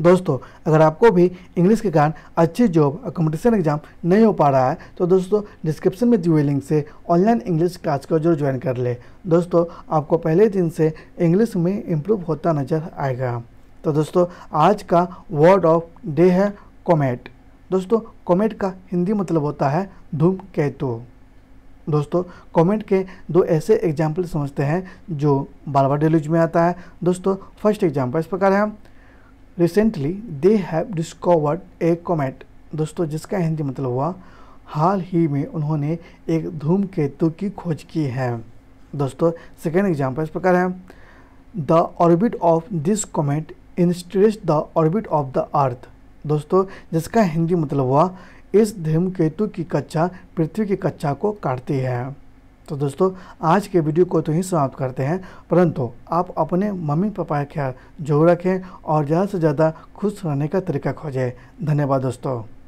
दोस्तों अगर आपको भी इंग्लिश के कारण अच्छी जॉब कॉम्पिटिशन कंपटीशन एग्जाम नहीं हो पा रहा है तो दोस्तों डिस्क्रिप्शन में दी हुई लिंक से ऑनलाइन इंग्लिश क्लास को जरूर ज्वाइन कर ले दोस्तों आपको पहले दिन से इंग्लिश में इम्प्रूव होता नज़र आएगा तो दोस्तों आज का वर्ड ऑफ डे है कॉमेट दोस्तों कॉमेट का हिंदी मतलब होता है धूमकेतु दोस्तों कॉमेट के दो ऐसे एग्जाम्पल समझते हैं जो बार बार डेलूज में आता है दोस्तों फर्स्ट एग्जाम्पल इस प्रकार है recently they have discovered a comet दोस्तों जिसका हिंदी मतलब हुआ हाल ही में उन्होंने एक धूमकेतु की खोज की है दोस्तों सेकेंड एग्जाम्पल इस प्रकार है the orbit of this comet इंस्ट्रेस the orbit of the earth दोस्तों जिसका हिंदी मतलब हुआ इस धूमकेतु की कक्षा पृथ्वी की कक्षा को काटती है तो दोस्तों आज के वीडियो को तो ही समाप्त करते हैं परंतु आप अपने मम्मी पापा का ख्याल जरूर रखें और ज़्यादा से ज़्यादा खुश रहने का तरीका खोजें धन्यवाद दोस्तों